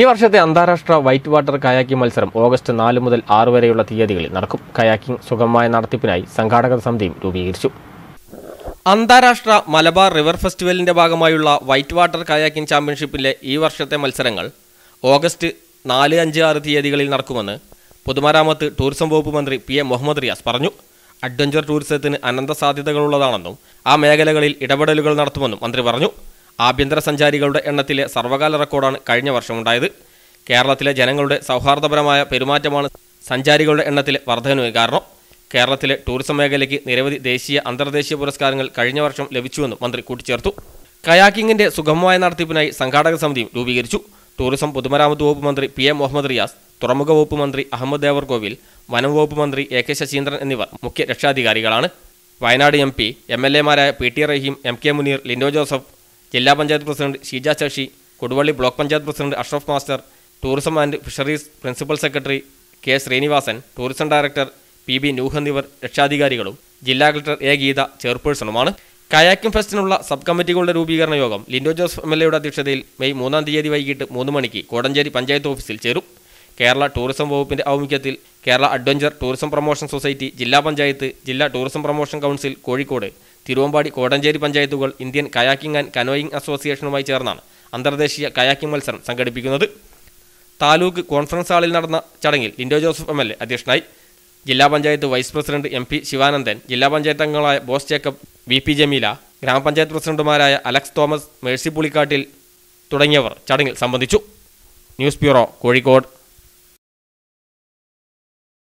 ഈ വർഷത്തെ അന്താരാഷ്ട്ര വൈറ്റ് വാട്ടർ കയാക്കിംഗ് മത്സരം ഓഗസ്റ്റ് നാല് മുതൽ ആറ് വരെയുള്ള തീയതികളിൽ നടക്കും കയാക്കിംഗ് സുഗമമായ നടത്തിപ്പിനായി സംഘാടക സമിതിയും രൂപീകരിച്ചു അന്താരാഷ്ട്ര മലബാർ റിവർ ഫെസ്റ്റിവലിന്റെ ഭാഗമായുള്ള വൈറ്റ് വാട്ടർ കയാക്കിംഗ് ചാമ്പ്യൻഷിപ്പിലെ ഈ വർഷത്തെ മത്സരങ്ങൾ ഓഗസ്റ്റ് നാല് അഞ്ച് ആറ് തീയതികളിൽ നടക്കുമെന്ന് പൊതുമരാമത്ത് ടൂറിസം വകുപ്പ് മന്ത്രി പി എ മുഹമ്മദ് റിയാസ് പറഞ്ഞു അഡ്വഞ്ചർ ടൂറിസത്തിന് അനന്ത സാധ്യതകളുള്ളതാണെന്നും ആ മേഖലകളിൽ ഇടപെടലുകൾ നടത്തുമെന്നും മന്ത്രി പറഞ്ഞു ആഭ്യന്തര സഞ്ചാരികളുടെ എണ്ണത്തിലെ സർവകാല റെക്കോർഡാണ് കഴിഞ്ഞ വർഷമുണ്ടായത് കേരളത്തിലെ ജനങ്ങളുടെ സൗഹാർദ്ദപരമായ പെരുമാറ്റമാണ് സഞ്ചാരികളുടെ എണ്ണത്തിലെ വർധനവിന് കാരണം കേരളത്തിലെ ടൂറിസം മേഖലയ്ക്ക് നിരവധി ദേശീയ അന്തർദേശീയ പുരസ്കാരങ്ങൾ കഴിഞ്ഞ വർഷം ലഭിച്ചുവെന്നും മന്ത്രി കൂട്ടിച്ചേർത്തു കയാക്കിങ്ങിന്റെ സുഗമമായ നടത്തിപ്പിനായി സംഘാടക സമിതിയും രൂപീകരിച്ചു ടൂറിസം പൊതുമരാമത്ത് വകുപ്പ് മന്ത്രി പി എ മുഹമ്മദ് റിയാസ് തുറമുഖ വകുപ്പ് മന്ത്രി അഹമ്മദ് ദേവർകോവിൽ വനം വകുപ്പ് മന്ത്രി എ കെ ശശീന്ദ്രൻ എന്നിവർ മുഖ്യ രക്ഷാധികാരികളാണ് Wayanad M P M L എമാരായ P T Rahim M K Muneer Lindo Joseph ജില്ലാ panchayat president Sheeja Sasi Koduvally block panchayat president Ashraf master tourism and fisheries principal secretary K Sreenivasan tourism director P B Nooh എന്നിവർ രക്ഷാധികാരികളും ജില്ലാ കളക്ടർ എ ഗീത ചെയർപേഴ്സണുമാണ് കയാക്കിംഗ് ഫെസ്റ്റിനുള്ള സബ് കമ്മിറ്റികളുടെ രൂപീകരണ യോഗം ലിൻഡോ ജോസ് എം എൽ എയുടെ അധ്യക്ഷതയിൽ മെയ് മൂന്നാം തീയതി വൈകിട്ട് മൂന്ന് മണിക്ക് കോടഞ്ചേരി പഞ്ചായത്ത് ഓഫീസിൽ ചേരും കേരള ടൂറിസം വകുപ്പിന്റെ ആഭിമുഖ്യത്തിൽ Kerala adventure tourism promotion society ജില്ലാ പഞ്ചായത്ത് ജില്ലാ tourism promotion council Kozhikode Thiruvambady Kodanchery പഞ്ചായത്തുകൾ ഇന്ത്യൻ കയാക്കിംഗ് ആൻഡ് കനോയിങ് അസോസിയേഷനുമായി ചേർന്നാണ് അന്തർദേശീയ കയാക്കിംഗ് മത്സരം സംഘടിപ്പിക്കുന്നത് താലൂക്ക് കോൺഫറൻസ് ഹാളിൽ നടന്ന ചടങ്ങിൽ Lindo Joseph M L A അധ്യക്ഷനായി ജില്ലാ panchayat vice president M P Sivanandan ജില്ലാ പഞ്ചായത്ത് അംഗങ്ങളായ ബോസ് ജേക്കബ് വി പി ജമീല ഗ്രാമപഞ്ചായത്ത് പ്രസിഡന്റുമാരായ അലക്സ് തോമസ് മേഴ്സി പുളിക്കാട്ടിൽ തുടങ്ങിയവർ ചടങ്ങിൽ സംബന്ധിച്ചു ന്യൂസ് ബ്യൂറോ കോഴിക്കോട്